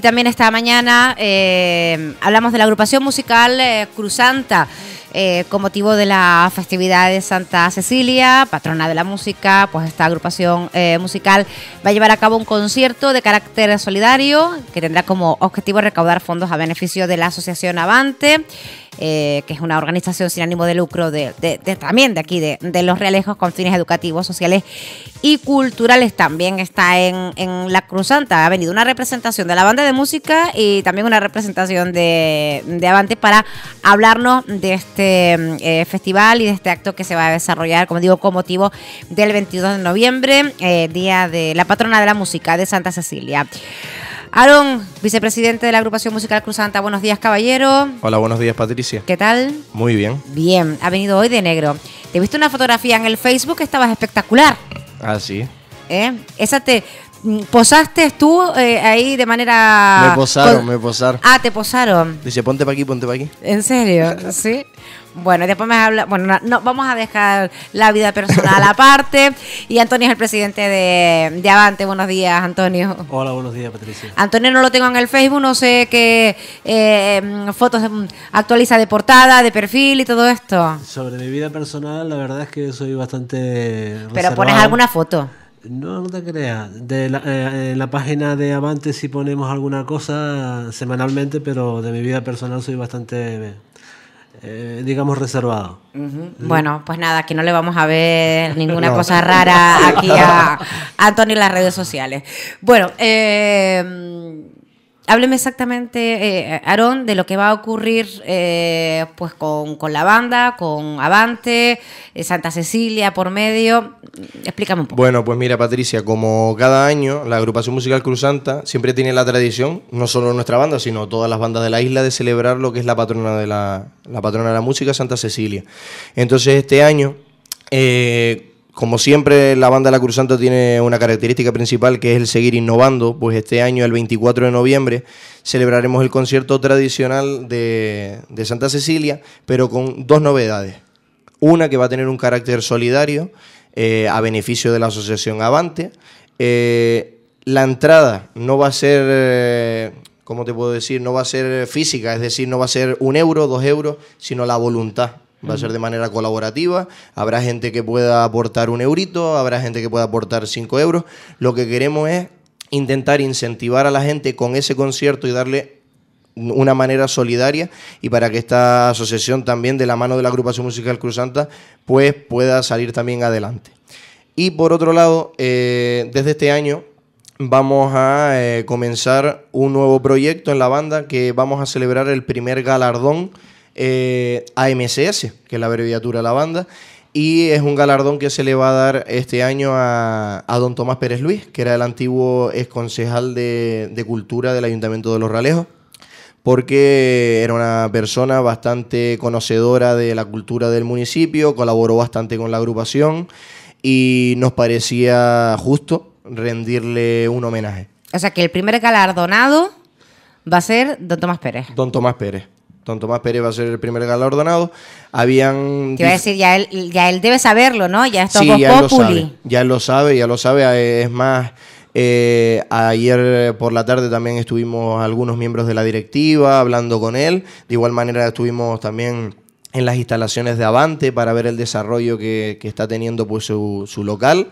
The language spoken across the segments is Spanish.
Y también esta mañana eh, hablamos de la agrupación musical eh, Cruzanta. Eh, con motivo de la festividad de Santa Cecilia, patrona de la música, pues esta agrupación eh, musical va a llevar a cabo un concierto de carácter solidario que tendrá como objetivo recaudar fondos a beneficio de la Asociación Avante, que es una organización sin ánimo de lucro de, también de aquí, de, de, los realejos con fines educativos, sociales y culturales. También está en, en La Cruzanta. Ha venido una representación de la banda de música y también una representación de eh, de, Avante para hablarnos de este mm, eh, festival y de este acto que se va a desarrollar, como digo, con motivo del 22 de noviembre, eh, día de la patrona de la música de Santa Cecilia. Aaron, vicepresidente de la agrupación musical Cruz Santa, buenos días, caballero. Hola, buenos días, Patricia. ¿Qué tal? Muy bien. Bien, ha venido hoy de negro. Te viste una fotografía en el Facebook que estabas espectacular. Ah, sí. ¿Eh? Esa te, Mm, ¿Posaste tú eh, ahí de manera...? Me posaron, me posaron. Ah, te posaron. Dice, ponte para aquí, ponte para aquí. ¿En serio? ¿Sí? Bueno, después me habla. Bueno, vamos a dejar la vida personal aparte. Y Antonio es el presidente de, de, Avante. Buenos días, Antonio. Hola, buenos días, Patricia. Antonio no lo tengo en el Facebook, no sé qué eh, fotos mm, actualiza de portada, de perfil y todo esto. Sobre mi vida personal, la verdad es que soy bastante. Pero pones alguna foto. No, no te creas. De la, eh, en la página de Avante sí ponemos alguna cosa semanalmente, pero de mi vida personal soy bastante, eh, digamos, reservado. Bueno, pues nada, aquí no le vamos a ver ninguna cosa rara aquí a Antonio en las redes sociales. Bueno, eh hábleme exactamente, eh, Aarón, de lo que va a ocurrir eh, pues con, la banda, con Avante, eh, Santa Cecilia por medio. Explícame un poco. Bueno, pues mira, Patricia, como cada año, la agrupación musical Cruz Santa siempre tiene la tradición, no solo nuestra banda, sino todas las bandas de la isla, de celebrar lo que es la patrona de la, la, patrona de la música, Santa Cecilia. Entonces, este año. Como siempre, la banda La Cruz Santa tiene una característica principal que es el seguir innovando, pues este año, el 24 de noviembre, celebraremos el concierto tradicional de, Santa Cecilia, pero con dos novedades. Una que va a tener un carácter solidario eh, a beneficio de la Asociación Avante. Eh, la entrada no va a ser... Eh, ¿cómo te puedo decir? No va a ser física, es decir, no va a ser un euro, dos euros, sino la voluntad Va a ser de manera colaborativa. Habrá gente que pueda aportar un eurito, habrá gente que pueda aportar cinco euros. Lo que queremos es intentar incentivar a la gente con ese concierto y darle una manera solidaria y para que esta asociación también de la mano de la agrupación musical Cruzanta pues pueda salir también adelante. Y por otro lado, eh, desde este año vamos a eh, comenzar un nuevo proyecto en la banda que vamos a celebrar el primer galardón eh, AMSS, que es la abreviatura de la banda. Y es un galardón que se le va a dar este año a, don Tomás Pérez Luis, que era el antiguo exconcejal de, de Cultura del Ayuntamiento de Los Ralejos, porque era una persona bastante conocedora de la cultura del municipio, colaboró bastante con la agrupación y nos parecía justo rendirle un homenaje. O sea que el primer galardonado va a ser don Tomás Pérez. Don Tomás Pérez. Don Tomás Pérez va a ser el primer galardonado. Habían. Te iba a decir, ya él, ya él debe saberlo, ¿no? Ya está. sí, ya Él lo sabe, ya lo sabe, ya eh, Es más, eh, ayer por la tarde también estuvimos algunos miembros de la directiva hablando con él. De igual manera estuvimos también en las instalaciones de Avante para ver el desarrollo que, está teniendo pues, su local.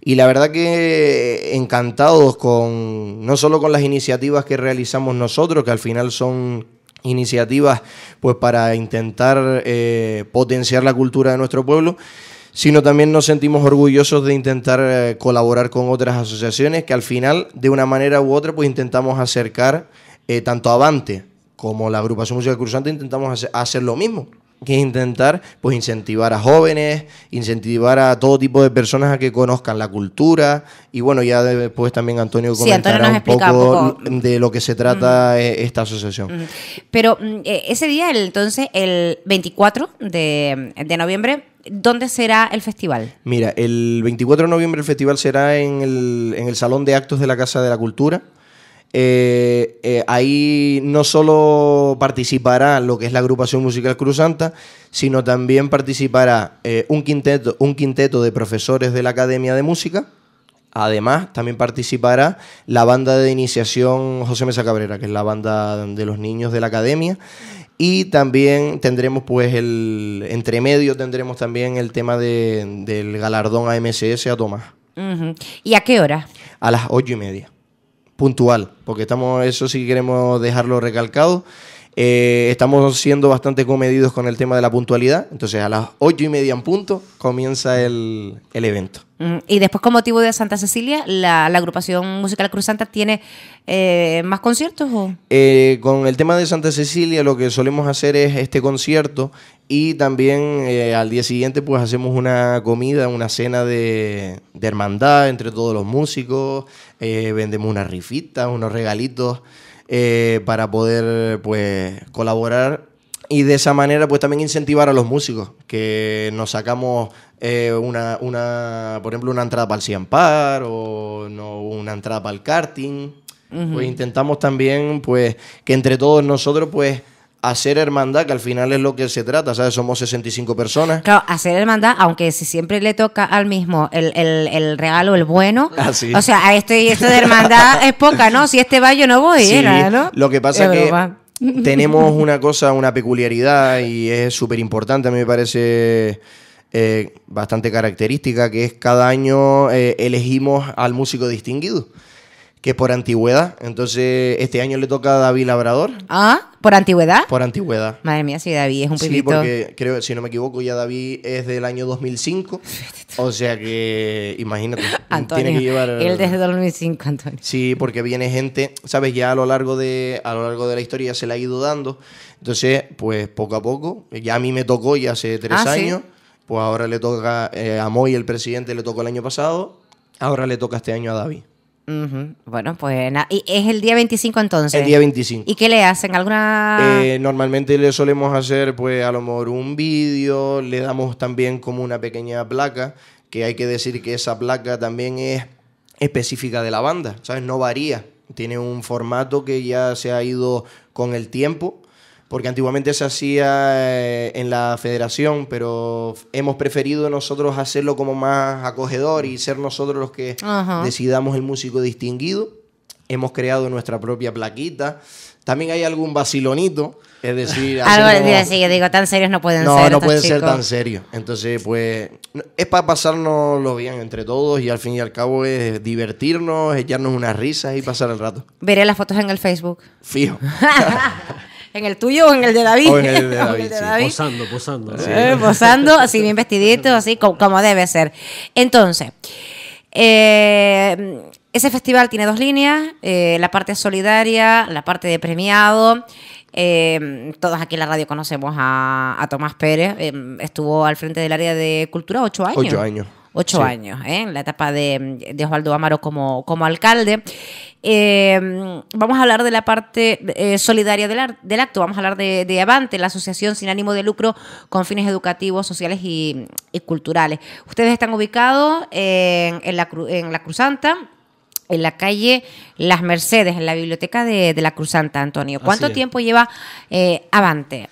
Y la verdad que eh, encantados con no solo con las iniciativas que realizamos nosotros, que al final son iniciativas pues para intentar eh, potenciar la cultura de nuestro pueblo sino también nos sentimos orgullosos de intentar eh, colaborar con otras asociaciones que al final de una manera u otra pues intentamos acercar eh, tanto Avante como la agrupación musical cruzante intentamos hacer lo mismo que intentar pues incentivar a jóvenes, incentivar a todo tipo de personas a que conozcan la cultura y bueno, ya después también Antonio comentará un, poco de lo que se trata e-, esta asociación. Pero mm, e, ese día, entonces, el 24 de, noviembre, ¿Dónde será el festival? Mira, el 24 de noviembre el festival será en el, en el Salón de Actos de la Casa de la Cultura. Eh, eh, ahí no solo participará lo que es la agrupación musical Cruz Santa, sino también participará eh, un, quinteto, un quinteto de profesores de la Academia de Música. Además, también participará la banda de iniciación José Mesa Cabrera, que es la banda de los niños de la academia. Y también tendremos, pues, el entre medio tendremos también el tema del galardón AMSS a Tomás. ¿Y a qué hora? A las ocho y media puntual, porque estamos, eso sí queremos dejarlo recalcado. Eh, estamos siendo bastante comedidos con el tema de la puntualidad. Entonces, a las ocho y media en punto comienza el, el evento. Mm, y después, con motivo de Santa Cecilia, la, agrupación musical Cruz Santa tiene eh, más conciertos. Eh, con el tema de Santa Cecilia, lo que solemos hacer es este concierto y también al día siguiente, pues hacemos una comida, una cena de, de hermandad entre todos los músicos. vendemos unas rifitas, unos regalitos. Eh, para poder pues colaborar y de esa manera pues también incentivar a los músicos que nos sacamos eh, una, una, por ejemplo una entrada para el Cian Par o no, una entrada para el karting intentamos también pues que entre todos nosotros pues hacer hermandad, que al final es lo que se trata, ¿sabes? Somos 65 personas. Claro, hacer hermandad, aunque si siempre le toca al mismo el, el, el regalo, el bueno. Ah, o sea, esto, esto este de hermandad es poca, ¿no? Si este va, yo no voy, ¿no? Lo que pasa es que. Tenemos una cosa, una peculiaridad y es súper importante, a mí me parece eh, bastante característica, que es cada año eh, elegimos al músico distinguido que por antigüedad. Entonces, este año le toca a David Labrador. Ah, ¿por antigüedad? Por antigüedad. Madre mía, si David es un pibito. Sí, porque creo, si no me equivoco, ya David es del año 2005. o sea que, imagínate. Antonio, tiene que llevar... él desde 2005, Antonio. Sí, porque viene gente, ¿sabes? Ya a lo largo de, a lo largo de la historia se le ha ido dando. Entonces, pues poco a poco, ya a mí me tocó ya hace tres ah, años. Pues ahora le toca eh, a Moy, el presidente, le tocó el año pasado. Ahora le toca este año a David. Bueno, pues ¿Y es el día 25 entonces. El día 25. ¿Y qué le hacen? ¿Alguna...? Eh, normalmente le solemos hacer pues a lo mejor un vídeo, le damos también como una pequeña placa, que hay que decir que esa placa también es específica de la banda, ¿sabes? No varía, tiene un formato que ya se ha ido con el tiempo porque antiguamente se hacía eh, en la federación, pero hemos preferido nosotros hacerlo como más acogedor y ser nosotros los que decidamos el músico distinguido. Hemos creado nuestra propia plaquita. También hay algún vacilonito, es decir... Algo así. yo digo, tan serios no pueden ser. No, no pueden ser tan serios. Entonces, pues, es para pasarnos lo bien entre todos y al fin y al cabo es divertirnos, echarnos unas risas y pasar el rato. Veré las fotos en el Facebook. Fijo. en el tuyo o en el de David. O en el de David, posando, posando. Eh, posando, así bien vestidito, así como, debe ser. Entonces, eh, ese festival tiene dos líneas, eh, la parte solidaria, la parte de premiado. todos aquí en la radio conocemos a, Tomás Pérez, estuvo al frente del área de cultura ocho años. Ocho años. Ocho años, en la etapa de, Osvaldo Amaro como, como alcalde. Em, vamos a hablar de la parte eh, solidaria del, acto, vamos a hablar de, Avante, la asociación sin ánimo de lucro con fines educativos, sociales y, culturales. Ustedes están ubicados en, la, en la Cruzanta en la calle Las Mercedes, en la biblioteca de, de la Cruzanta, Antonio. ¿Cuánto tiempo lleva eh, Avante?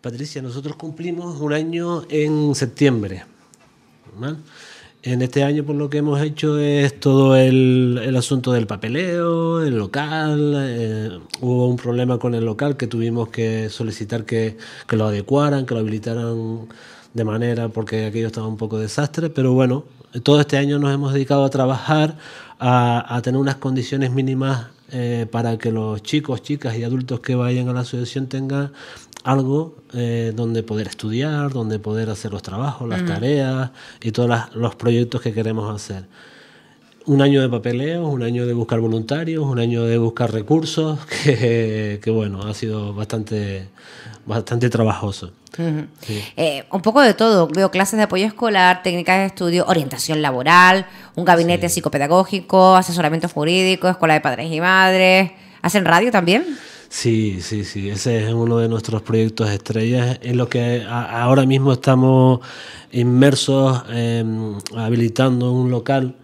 Patricia, nosotros cumplimos un año en septiembre. En este año, por lo que hemos hecho, es todo el, asunto del papeleo, el local. Eh, hubo un problema con el local que tuvimos que solicitar que, lo adecuaran, que lo habilitaran de manera, porque aquello estaba un poco desastre. Pero bueno, todo este año nos hemos dedicado a trabajar, a, tener unas condiciones mínimas eh, para que los chicos, chicas y adultos que vayan a la asociación tengan algo eh, donde poder estudiar, donde poder hacer los trabajos, las tareas y todos los proyectos que queremos hacer. Un año de papeleos, un año de buscar voluntarios, un año de buscar recursos, que, bueno, ha sido bastante, bastante trabajoso. Eh, un poco de todo. Veo clases de apoyo escolar, técnicas de estudio, orientación laboral, un gabinete psicopedagógico, asesoramiento jurídico, escuela de padres y madres. ¿Hacen radio también? Sí, sí, sí, ese es uno de nuestros proyectos estrellas Es lo que ahora mismo estamos inmersos em, habilitando un local.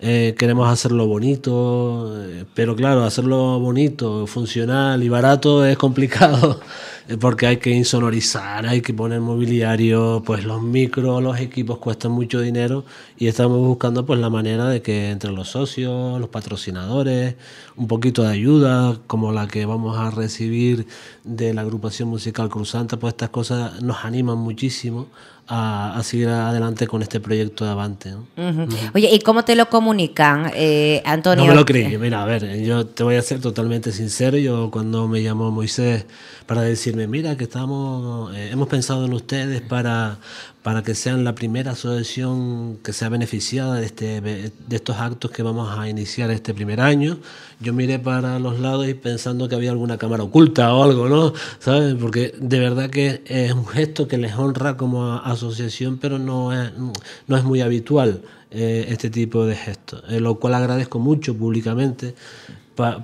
Eh, queremos hacerlo bonito, eh, pero claro, hacerlo bonito, funcional y barato es complicado. Eh, porque hay que insonorizar, hay que poner mobiliario, pues los micros, los equipos cuestan mucho dinero y estamos buscando pues la manera de que entre los socios, los patrocinadores, un poquito de ayuda como la que vamos a recibir de la agrupación musical Cruzanta, pues estas cosas nos animan muchísimo a, a, seguir adelante con este proyecto de Avante. Oye, ¿y cómo te lo comunican, eh, Antonio? No me lo creí. Mira, a ver, yo te voy a ser totalmente sincero. Yo cuando me llamó Moisés para decir mira, que estamos, eh, hemos pensado en ustedes para, para que sean la primera asociación que sea beneficiada de, este, de estos actos que vamos a iniciar este primer año. Yo miré para los lados y pensando que había alguna cámara oculta o algo, ¿no? Porque de verdad que es un gesto que les honra como asociación, pero no es, no es muy habitual eh, este tipo de gestos, eh, lo cual agradezco mucho públicamente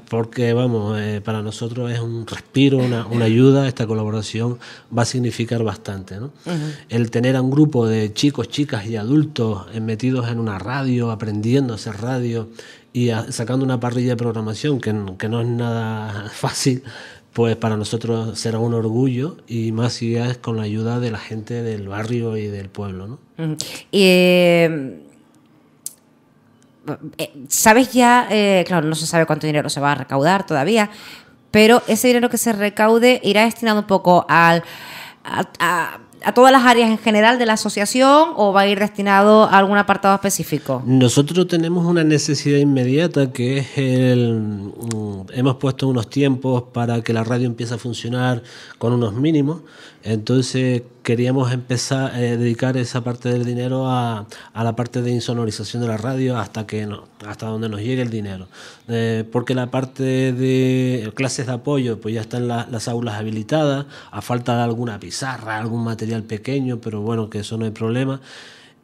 porque vamos, eh, para nosotros es un respiro, una, ayuda, esta colaboración va a significar bastante. El tener a un grupo de chicos, chicas y adultos metidos en una radio, aprendiendo a hacer radio y sacando una parrilla de programación que, no es nada fácil, pues para nosotros será un orgullo y más si es con la ayuda de la gente del barrio y del pueblo. Eh, sabes ya, eh, claro, no se sabe cuánto dinero se va a recaudar todavía, pero ese dinero que se recaude irá destinado un poco a, a, todas las áreas en general de la asociación o va a ir destinado a algún apartado específico? Nosotros tenemos una necesidad inmediata que es el... Mm, hemos puesto unos tiempos para que la radio empiece a funcionar con unos mínimos, entonces queríamos empezar eh, dedicar esa parte del dinero a, a, la parte de insonorización de la radio hasta que no, hasta donde nos llegue el dinero. Eh, porque la parte de clases de apoyo, pues ya están las aulas habilitadas, a falta de alguna pizarra, algún material pequeño, pero bueno, que eso no hay problema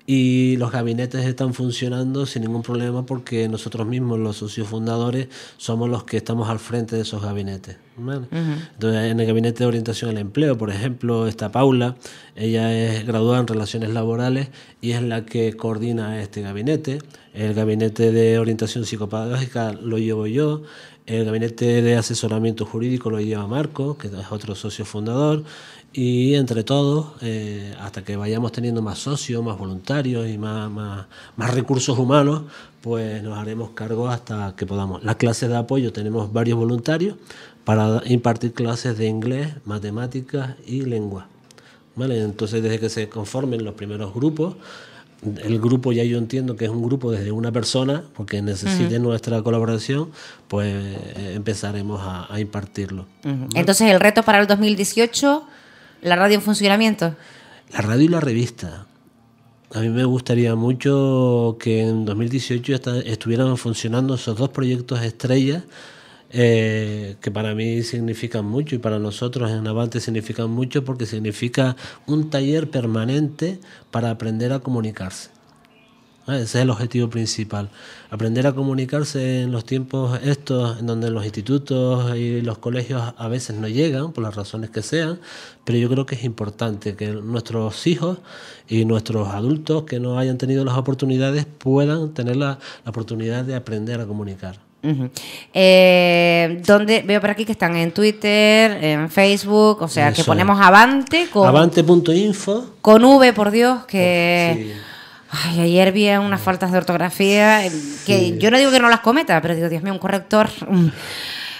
y los gabinetes están funcionando sin ningún problema porque nosotros mismos, los socios fundadores, somos los que estamos al frente de esos gabinetes. Entonces, en el gabinete de orientación al empleo, por ejemplo, está Paula, ella es graduada en relaciones laborales y es la que coordina este gabinete. El gabinete de orientación psicopedagógica lo llevo yo. El gabinete de asesoramiento jurídico lo lleva Marco, que es otro socio fundador, y entre todos, eh, hasta que vayamos teniendo más socios, más voluntarios y más, más, recursos humanos, pues nos haremos cargo hasta que podamos. Las clases de apoyo tenemos varios voluntarios para impartir clases de inglés, matemáticas y lengua. ¿Vale? Entonces, desde que se conformen los primeros grupos, el grupo ya yo entiendo que es un grupo desde una persona, porque necesite nuestra colaboración, pues eh, empezaremos a, impartirlo. Entonces, el reto para el 2018 ¿La radio en funcionamiento? La radio y la revista. A mí me gustaría mucho que en 2018 estuvieran funcionando esos dos proyectos estrella, eh, que para mí significan mucho y para nosotros en Avante significan mucho porque significa un taller permanente para aprender a comunicarse. Ese es el objetivo principal. Aprender a comunicarse en los tiempos estos, en donde los institutos y los colegios a veces no llegan, por las razones que sean, pero yo creo que es importante que nuestros hijos y nuestros adultos que no hayan tenido las oportunidades puedan tener la, oportunidad de aprender a comunicar. Eh, donde veo por aquí que están en Twitter, en Facebook, o sea, que ponemos Avante con Avante.info con V, por Dios, que oh, Ay, ayer vi unas mm. faltas de ortografía que yo no digo que no las cometa, pero digo, Dios mío, un corrector.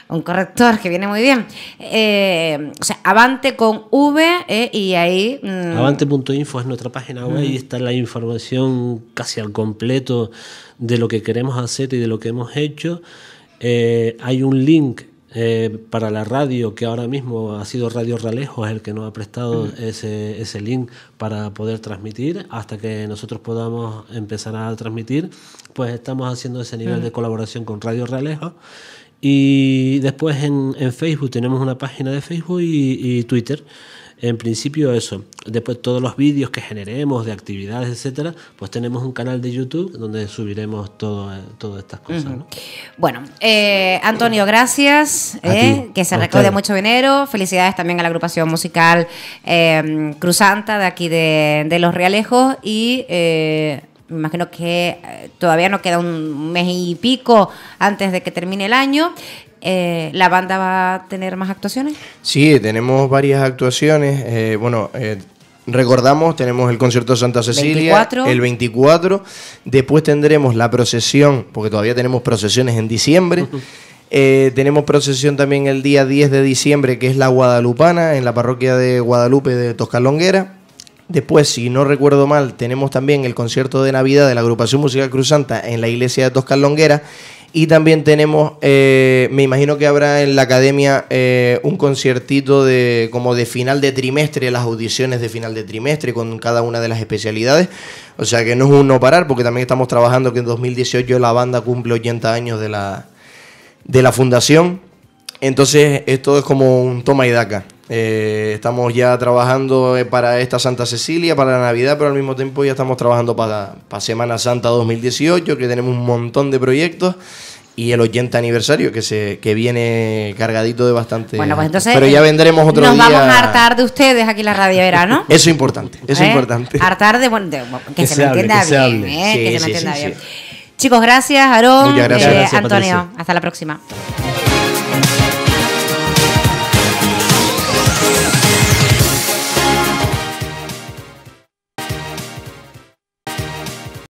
Un corrector que viene muy bien. Eh, o sea, Avante con V eh, y ahí. Mm, Avante.info es nuestra página web y mm. está la información casi al completo de lo que queremos hacer y de lo que hemos hecho. Eh, hay un link eh, para la radio, que ahora mismo ha sido Radio es el que nos ha prestado ese, link para poder transmitir, hasta que nosotros podamos empezar a transmitir, pues estamos haciendo ese nivel de colaboración con Radio Ralejos. Y después en, Facebook tenemos una página de Facebook y, y Twitter. En principio eso. Después todos los vídeos que generemos de actividades, etcétera, pues tenemos un canal de YouTube donde subiremos todo, eh, todas estas cosas. Bueno, eh, Antonio, gracias. Eh, que se recaude mucho dinero. Felicidades también a la agrupación musical em, Cruzanta de aquí de, de Los Realejos y me imagino que todavía nos queda un mes y pico antes de que termine el año. Eh, ¿La banda va a tener más actuaciones? Sí, tenemos varias actuaciones. Eh, bueno, eh, recordamos, tenemos el concierto de Santa Cecilia el 24. Después tendremos la procesión, porque todavía tenemos procesiones en diciembre. tenemos procesión también el día 10 de diciembre, que es la Guadalupana, en la parroquia de Guadalupe de Toscalonguera. Después, si no recuerdo mal, tenemos también el concierto de Navidad de la agrupación musical Santa en la iglesia de Toscar Longuera. Y también tenemos, eh, me imagino que habrá en la academia eh, un conciertito de como de final de trimestre, las audiciones de final de trimestre con cada una de las especialidades. O sea que no es un no parar, porque también estamos trabajando que en 2018 la banda cumple 80 años de la, de la fundación. Entonces, esto es como un toma y daca. Eh, estamos ya trabajando eh, para esta Santa Cecilia, para la Navidad, pero al mismo tiempo ya estamos trabajando para, para Semana Santa 2018, que tenemos un montón de proyectos y el 80 aniversario que se que viene cargadito de bastante. Bueno, pues entonces. Pero ya vendremos otro nos día. Nos vamos a hartar de ustedes aquí en la radio verano. eso es importante, eso es ¿Eh? importante. Hartar de, bueno, que, se, me entienda bien, sí, que se me entienda bien. Chicos, gracias, Aarón, eh, Antonio. Hasta la próxima.